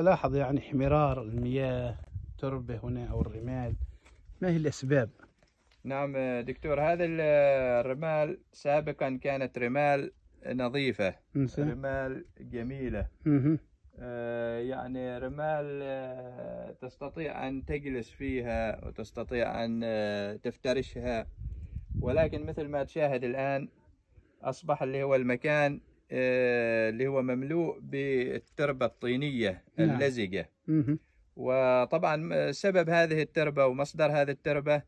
لاحظ يعني احمرار المياه التربة هنا أو الرمال ما هي الأسباب؟ نعم دكتور هذا الرمال سابقا كانت رمال نظيفة مثل. رمال جميلة مه. آه، يعني رمال آه، تستطيع أن تجلس فيها وتستطيع أن آه، تفترشها ولكن مثل ما تشاهد الآن أصبح اللي هو المكان آه، اللي هو مملوء بالتربة الطينية نعم. اللزجة وطبعا سبب هذه التربة ومصدر هذه التربة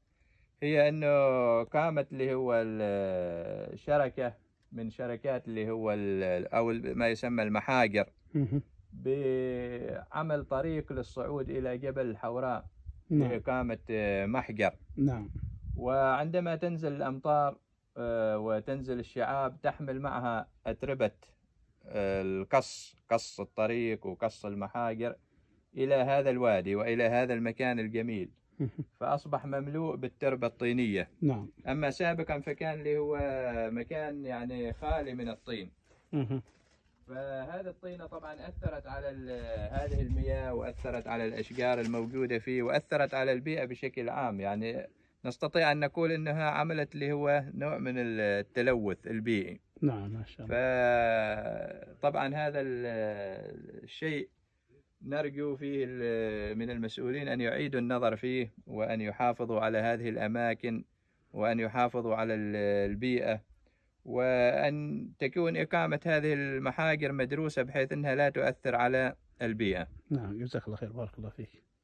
هي أنه قامت اللي هو الشركة من شركات اللي هو أو ما يسمى المحاجر بعمل طريق للصعود إلى جبل الحوراء نعم. لإقامة آه، محجر نعم وعندما تنزل الأمطار آه، وتنزل الشعاب تحمل معها أتربة آه، القص قص الطريق وقص المحاجر إلى هذا الوادي وإلى هذا المكان الجميل فأصبح مملوء بالتربة الطينية نعم أما سابقا فكان اللي هو مكان يعني خالي من الطين فهذه الطينة طبعا أثرت على هذه المياه وأثرت على الأشجار الموجودة فيه وأثرت على البيئة بشكل عام يعني نستطيع أن نقول أنها عملت اللي هو نوع من التلوث البيئي نعم ما شاء الله فطبعا هذا الشيء نرجو فيه من المسؤولين أن يعيدوا النظر فيه وأن يحافظوا على هذه الأماكن وأن يحافظوا على البيئة وأن تكون إقامة هذه المحاجر مدروسة بحيث أنها لا تؤثر على البيئة نعم جزاك الله خير بارك الله فيك